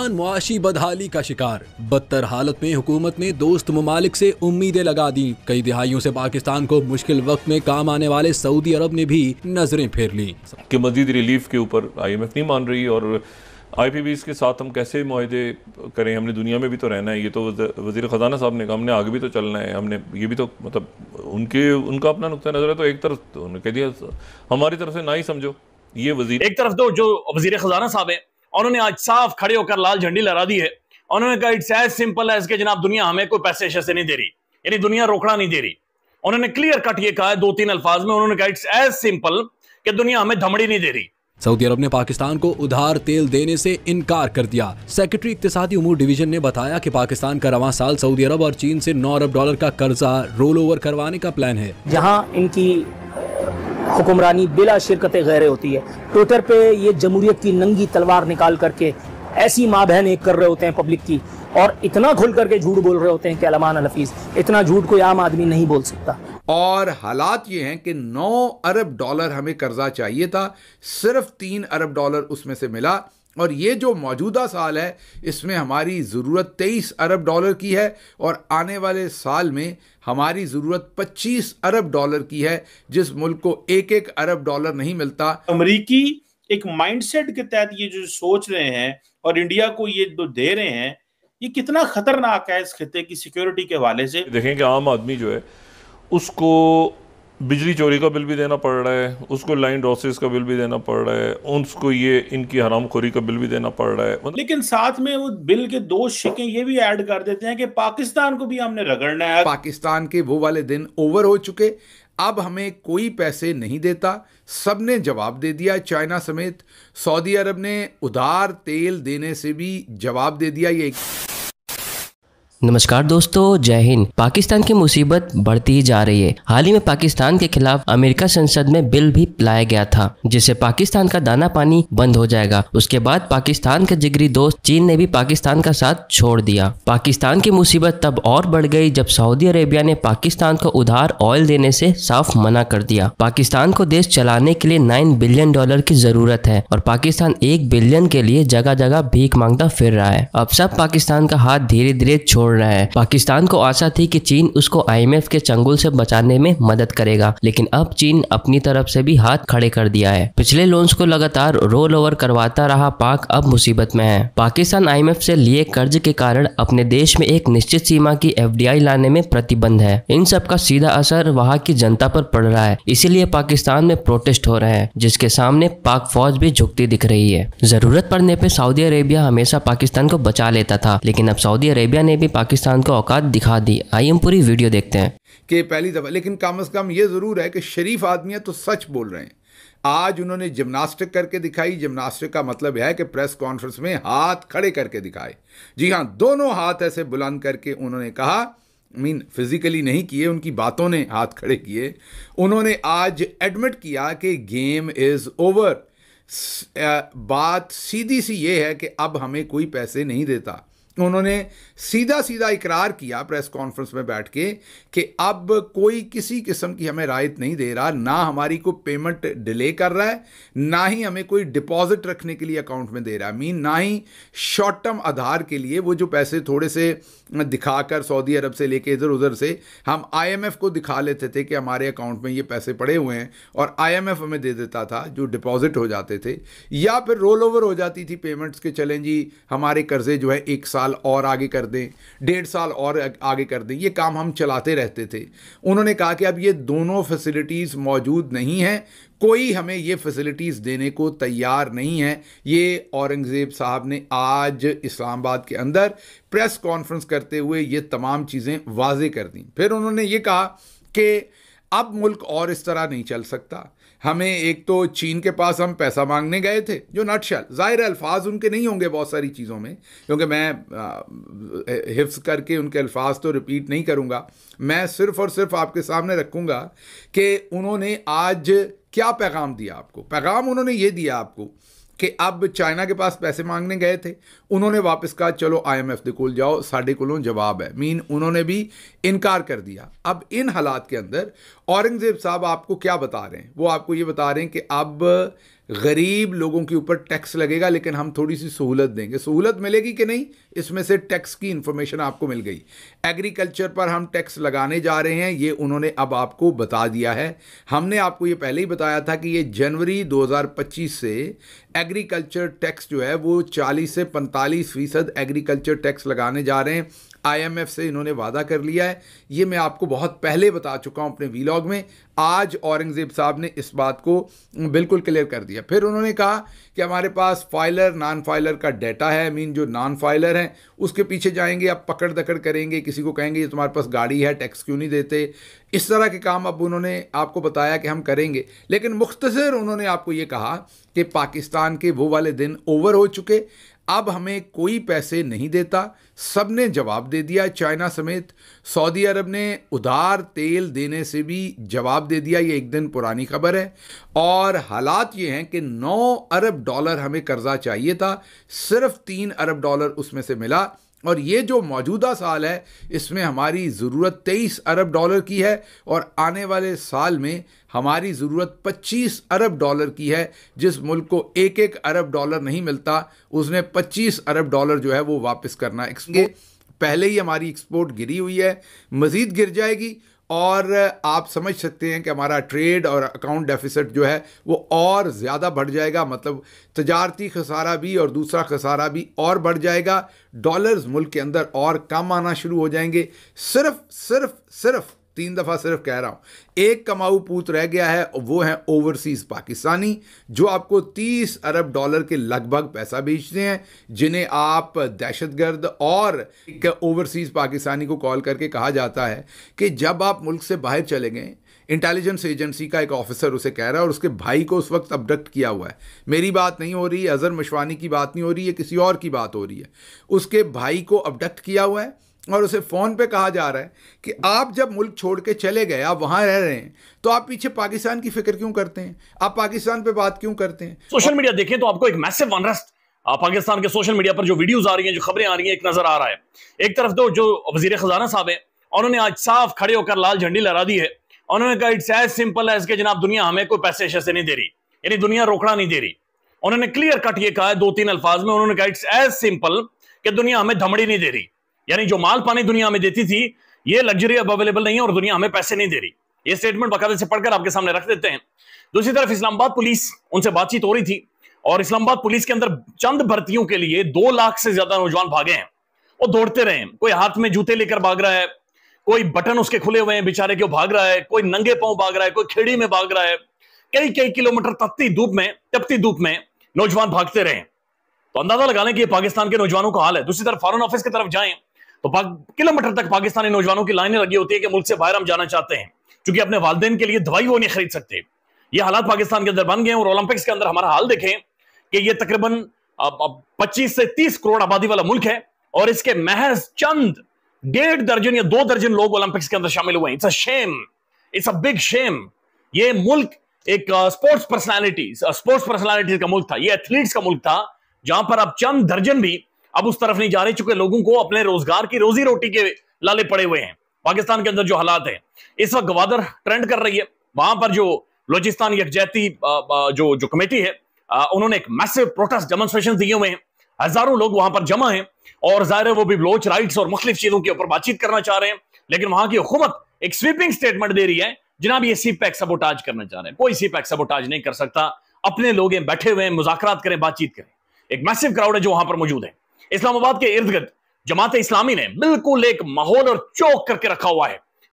पाकिस्तान मुआशी बदहाली का शिकार बदतर हालत में हुकूमत ने दोस्त ममालिक से उम्मीदें लगा दी कई दिहाइयों से पाकिस्तान को मुश्किल वक्त में काम आने वाले सऊदी अरब ने भी नजरें फेर ली के मजीद रिलीफ के ऊपर आई एम एफ नहीं मान रही और आई पी बीज के साथ हम कैसे माहे करें हमने दुनिया में भी तो रहना है ये तो वजी ख़जाना साहब ने कहा हमने आगे भी तो चलना है हमने ये भी तो मतलब उनके उनका अपना नुकता नज़र है तो एक तरफ तो उन्होंने कह दिया हमारी तरफ से ना ही समझो ये वजीर एक तरफ तो जो वजीर ख़जाना साहब हैं उन्होंने आज साफ खड़े होकर लाल झंडी लहरा दी है उन्होंने कहा इट्स एज सिंपल एज के जनाब दुनिया हमें कोई पैसे शैसे नहीं दे रही यानी दुनिया रोकड़ा नहीं दे रही उन्होंने क्लियर कट ये कहा दो तीन अल्फाज में उन्होंने कहा इट्स एज सिंपल कि दुनिया हमें धमड़ी नहीं दे रही सऊदी अरब ने पाकिस्तान को उधार तेल देने से इनकार कर दिया सेक्रेटरी इकतदी उमूर डिवीजन ने बताया कि पाकिस्तान का रवा साल सऊदी अरब और चीन से 9 अरब डॉलर का कर्जा रोल ओवर करवाने का प्लान है जहां इनकी हुक्मरानी बिला शिरकत गैर होती है ट्विटर पे ये जमहूरियत की नंगी तलवार निकाल करके ऐसी माँ बहन एक कर रहे होते हैं पब्लिक की और इतना खुल करके झूठ बोल रहे होते हैं कि अलमान अलफीज इतना झूठ कोई आम आदमी नहीं बोल सकता और हालात ये हैं कि 9 अरब डॉलर हमें कर्जा चाहिए था सिर्फ 3 अरब डॉलर उसमें से मिला और ये जो मौजूदा साल है इसमें हमारी ज़रूरत 23 अरब डॉलर की है और आने वाले साल में हमारी ज़रूरत 25 अरब डॉलर की है जिस मुल्क को एक एक अरब डॉलर नहीं मिलता अमरीकी एक माइंडसेट के तहत ये जो सोच रहे हैं और इंडिया को ये जो दे रहे हैं ये कितना खतरनाक है इस खत्े की सिक्योरिटी के हवाले से देखें कि आम आदमी जो है उसको बिजली चोरी का बिल भी देना पड़ रहा है उसको लाइन डॉसेस का बिल भी देना पड़ रहा है उसको ये इनकी हरामखोरी का बिल भी देना पड़ रहा है मतलब लेकिन साथ में वो बिल के दो शिकें ये भी ऐड कर देते हैं कि पाकिस्तान को भी हमने रगड़ना है पाकिस्तान के वो वाले दिन ओवर हो चुके अब हमें कोई पैसे नहीं देता सब ने जवाब दे दिया चाइना समेत सऊदी अरब ने उधार तेल देने से भी जवाब दे दिया ये नमस्कार दोस्तों जय हिंद पाकिस्तान की मुसीबत बढ़ती ही जा रही है हाल ही में पाकिस्तान के खिलाफ अमेरिका संसद में बिल भी लाया गया था जिससे पाकिस्तान का दाना पानी बंद हो जाएगा उसके बाद पाकिस्तान के जिगरी दोस्त चीन ने भी पाकिस्तान का साथ छोड़ दिया पाकिस्तान की मुसीबत तब और बढ़ गई जब सऊदी अरेबिया ने पाकिस्तान को उधार ऑयल देने से साफ मना कर दिया पाकिस्तान को देश चलाने के लिए नाइन बिलियन डॉलर की जरूरत है और पाकिस्तान एक बिलियन के लिए जगह जगह भीख मांगता फिर रहा है अब सब पाकिस्तान का हाथ धीरे धीरे छोड़ छोड़ रहा है पाकिस्तान को आशा थी कि चीन उसको आईएमएफ के चंगुल से बचाने में मदद करेगा लेकिन अब चीन अपनी तरफ से भी हाथ खड़े कर दिया है पिछले लोन्स को लगातार रोल ओवर करवाता रहा पाक अब मुसीबत में है पाकिस्तान आईएमएफ से लिए कर्ज के कारण अपने देश में एक निश्चित सीमा की एफडीआई लाने में प्रतिबंध है इन सब का सीधा असर वहाँ की जनता पर पड़ रहा है इसीलिए पाकिस्तान में प्रोटेस्ट हो रहे हैं जिसके सामने पाक फौज भी झुकती दिख रही है जरूरत पड़ने पर सऊदी अरेबिया हमेशा पाकिस्तान को बचा लेता था लेकिन अब सऊदी अरेबिया ने भी पाकिस्तान को औकात दिखा दी आइए हम पूरी वीडियो देखते हैं कि पहली दफ़ा लेकिन कम अज़ कम ये ज़रूर है कि शरीफ आदमी है तो सच बोल रहे हैं आज उन्होंने जिमनास्टिक करके दिखाई जिमनास्टिक का मतलब है कि प्रेस कॉन्फ्रेंस में हाथ खड़े करके दिखाए जी हाँ दोनों हाथ ऐसे बुलंद करके उन्होंने कहा मीन फिजिकली नहीं किए उनकी बातों ने हाथ खड़े किए उन्होंने आज एडमिट किया कि गेम इज़ ओवर बात सीधी सी ये है कि अब हमें कोई पैसे नहीं देता उन्होंने सीधा सीधा इकरार किया प्रेस कॉन्फ्रेंस में बैठ के कि अब कोई किसी किस्म की हमें रायत नहीं दे रहा ना हमारी को पेमेंट डिले कर रहा है ना ही हमें कोई डिपॉजिट रखने के लिए अकाउंट में दे रहा है मीन ना ही शॉर्ट टर्म आधार के लिए वो जो पैसे थोड़े से दिखाकर सऊदी अरब से लेके इधर उधर से हम आई को दिखा लेते थे कि हमारे अकाउंट में ये पैसे पड़े हुए हैं और आई हमें दे देता था जो डिपॉजिट हो जाते थे या फिर रोल ओवर हो जाती थी पेमेंट्स के चलें जी हमारे कर्जे जो है एक साल साल और आगे कर दें डेढ़ साल और आगे कर दें ये काम हम चलाते रहते थे उन्होंने कहा कि अब ये दोनों फैसिलिटीज़ मौजूद नहीं हैं कोई हमें ये फैसिलिटीज़ देने को तैयार नहीं है ये औरंगज़ेब साहब ने आज इस्लामाबाद के अंदर प्रेस कॉन्फ्रेंस करते हुए ये तमाम चीज़ें वाजे कर दी फिर उन्होंने ये कहा कि अब मुल्क और इस तरह नहीं चल सकता हमें एक तो चीन के पास हम पैसा मांगने गए थे जो नटशल ज़ाहिर अल्फाज उनके नहीं होंगे बहुत सारी चीज़ों में क्योंकि मैं हिफ्स करके उनके अल्फाज तो रिपीट नहीं करूँगा मैं सिर्फ़ और सिर्फ आपके सामने रखूँगा कि उन्होंने आज क्या पैगाम दिया आपको पैगाम उन्होंने ये दिया आपको कि अब चाइना के पास पैसे मांगने गए थे उन्होंने वापस कहा चलो आईएमएफ दे कोल जाओ साढ़े को जवाब है मीन उन्होंने भी इनकार कर दिया अब इन हालात के अंदर औरंगजेब साहब आपको क्या बता रहे हैं वो आपको ये बता रहे हैं कि अब गरीब लोगों के ऊपर टैक्स लगेगा लेकिन हम थोड़ी सी सहूलत देंगे सहूलत मिलेगी कि नहीं इसमें से टैक्स की इन्फॉर्मेशन आपको मिल गई एग्रीकल्चर पर हम टैक्स लगाने जा रहे हैं ये उन्होंने अब आपको बता दिया है हमने आपको ये पहले ही बताया था कि ये जनवरी 2025 से एग्रीकल्चर टैक्स जो है वो 40 से 45 फीसद एग्रीकल्चर टैक्स लगाने जा रहे हैं आईएमएफ से इन्होंने वादा कर लिया है ये मैं आपको बहुत पहले बता चुका हूँ अपने वीलॉग में आज औरंगज़ेब साहब ने इस बात को बिल्कुल क्लियर कर दिया फिर उन्होंने कहा कि हमारे पास फाइलर नॉन फाइलर का डाटा है मीन जो नॉन फाइलर हैं उसके पीछे जाएंगे आप पकड़ दकड़ करेंगे किसी को कहेंगे तुम्हारे पास गाड़ी है टैक्स क्यों नहीं देते इस तरह के काम अब उन्होंने आपको बताया कि हम करेंगे लेकिन मुख्तर उन्होंने आपको ये कहा कि पाकिस्तान के वो वाले दिन ओवर हो चुके अब हमें कोई पैसे नहीं देता सब ने जवाब दे दिया चाइना समेत सऊदी अरब ने उधार तेल देने से भी जवाब दे दिया ये एक दिन पुरानी खबर है और हालात ये हैं कि 9 अरब डॉलर हमें कर्जा चाहिए था सिर्फ 3 अरब डॉलर उसमें से मिला और ये जो मौजूदा साल है इसमें हमारी ज़रूरत 23 अरब डॉलर की है और आने वाले साल में हमारी ज़रूरत 25 अरब डॉलर की है जिस मुल्क को एक एक अरब डॉलर नहीं मिलता उसने 25 अरब डॉलर जो है वो वापस करना पहले ही हमारी एक्सपोर्ट गिरी हुई है मज़ीद गिर जाएगी और आप समझ सकते हैं कि हमारा ट्रेड और अकाउंट डेफिसिट जो है वो और ज़्यादा बढ़ जाएगा मतलब तजारती खसारा भी और दूसरा खसारा भी और बढ़ जाएगा डॉलर्स मुल्क के अंदर और कम आना शुरू हो जाएंगे सिर्फ सिर्फ सिर्फ तीन दफ़ा सिर्फ कह रहा हूँ एक कमाऊ पूत रह गया है वो है ओवरसीज़ पाकिस्तानी जो आपको 30 अरब डॉलर के लगभग पैसा भेजते हैं जिन्हें आप दहशतगर्द और एक ओवरसीज़ पाकिस्तानी को कॉल करके कहा जाता है कि जब आप मुल्क से बाहर चले गए इंटेलिजेंस एजेंसी का एक ऑफिसर उसे कह रहा है और उसके भाई को उस वक्त अबडक्ट किया हुआ है मेरी बात नहीं हो रही अजहर मशवानी की बात नहीं हो रही है किसी और की बात हो रही है उसके भाई को अबडक्ट किया हुआ है और उसे फ़ोन पे कहा जा रहा है कि आप जब मुल्क छोड़ के चले गए आप वहाँ रह रहे हैं तो आप पीछे पाकिस्तान की फिक्र क्यों करते हैं आप पाकिस्तान पे बात क्यों करते हैं सोशल मीडिया देखें तो आपको एक मैसिव अनरेस्ट पाकिस्तान के सोशल मीडिया पर जो वीडियोज आ रही हैं जो खबरें आ रही हैं एक नजर आ रहा है एक तरफ तो जो वजीर खजाना साहब हैं उन्होंने आज साफ खड़े होकर लाल झंडी लहरा दी है उन्होंने कहा इट्स एज सिंपल एज के जनाब दुनिया हमें कोई पैसे शैसे नहीं दे रही यानी दुनिया रोकड़ा नहीं दे रही उन्होंने क्लियर कट ये कहा दो तीन अल्फाज में उन्होंने कहा इट्स एज सिंपल कि दुनिया हमें धमड़ी नहीं दे रही यानी जो माल पानी दुनिया हमें देती थी ये लग्जरी अब अवेलेबल नहीं है और दुनिया हमें पैसे नहीं दे रही ये स्टेटमेंट बकायदे से पढ़कर आपके सामने रख देते हैं दूसरी तरफ इस्लामाबाद पुलिस उनसे बातचीत हो रही थी और इस्लामाबाद पुलिस के अंदर चंद भर्तियों के लिए दो लाख से ज्यादा नौजवान भागे हैं वो दौड़ते रहे कोई हाथ में जूते लेकर भाग रहा है कोई बटन उसके खुले हुए हैं बेचारे के भाग रहा है कोई नंगे पाओ भाग रहा है कोई खेड़ी में भाग रहा है कई कई किलोमीटर तपती धूप में तपती धूप में नौजवान भागते रहे तो अंदाजा लगा लें कि पाकिस्तान के नौजवानों का हाल है दूसरी तरफ फॉरन ऑफिस की तरफ जाए तो किलोमीटर तक पाकिस्तानी नौजवानों की लाइनें लगी होती है कि मुल्क से बाहर हम जाना चाहते हैं क्योंकि अपने वाले के लिए दवाई वो नहीं खरीद सकते ये हालात पाकिस्तान के अंदर बन गए और ओलंपिक्स के अंदर हमारा हाल देखें कि ये तकरीबन पच्चीस से तीस करोड़ आबादी वाला मुल्क है और इसके महज चंद डेढ़ दर्जन या दो दर्जन लोग ओलंपिक्स के अंदर शामिल हुए it's a shame it's a big shame ये मुल्क एक स्पोर्ट्स पर्सनैलिटी स्पोर्ट्स पर्सनैलिटी का मुल्क था ये एथलीट्स का मुल्क था जहां पर अब चंद दर्जन भी अब उस तरफ नहीं जा रहे चुके लोगों को अपने रोजगार की रोजी रोटी के लाले पड़े हुए हैं पाकिस्तान के अंदर जो हालात है इस वक्त गवादर ट्रेंड कर रही है वहां पर जो बलोचिस्तान यकजहती जो जो कमेटी है उन्होंने एक मैसिव प्रोटेस्ट डेमोन्स्ट्रेशन दिए हुए हैं हजारों लोग वहां पर जमा हैं और जाहिर है वो भी बलोच राइट्स और मुख्तलिफ चीजों के ऊपर बातचीत करना चाह रहे हैं लेकिन वहां की हुकूमत एक स्वीपिंग स्टेटमेंट दे रही है जिनाब ये सी पैक सबोटाज करना चाह रहे हैं कोई सी पैक सबोटाज नहीं कर सकता अपने लोग बैठे हुए हैं मुजाकर करें बातचीत करें एक मैसिव क्राउड है जो वहां पर मौजूद है इस्लामाबाद के इर्द गिर्द जमात इस्लामी ने बिल्कुल एक माहौल और चौक करके रखा हुआ है